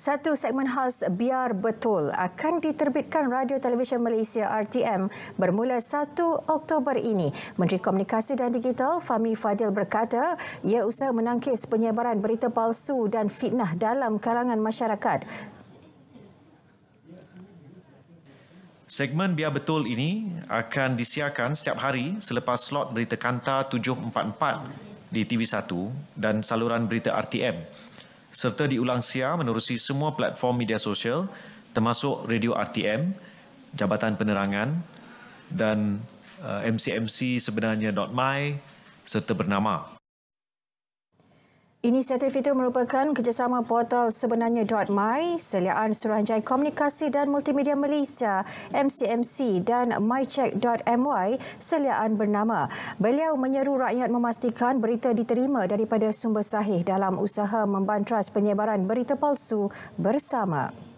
Satu segmen khas Biar Betul akan diterbitkan Radio Televisyen Malaysia RTM bermula 1 Oktober ini. Menteri Komunikasi dan Digital Fahmi Fadil berkata ia usaha menangkis penyebaran berita palsu dan fitnah dalam kalangan masyarakat. Segmen Biar Betul ini akan disiarkan setiap hari selepas slot berita kanta 744 di TV1 dan saluran berita RTM serta diulang siar menerusi semua platform media sosial termasuk radio RTM, Jabatan Penerangan dan uh, MCMC sebenarnya .my serta bernama Inisiatif itu merupakan kerjasama portal sebenarnya .my, seliaan Suruhanjaya Komunikasi dan Multimedia Malaysia, MCMC dan mycheck.my, seliaan bernama. Beliau menyeru rakyat memastikan berita diterima daripada sumber sahih dalam usaha membantras penyebaran berita palsu bersama.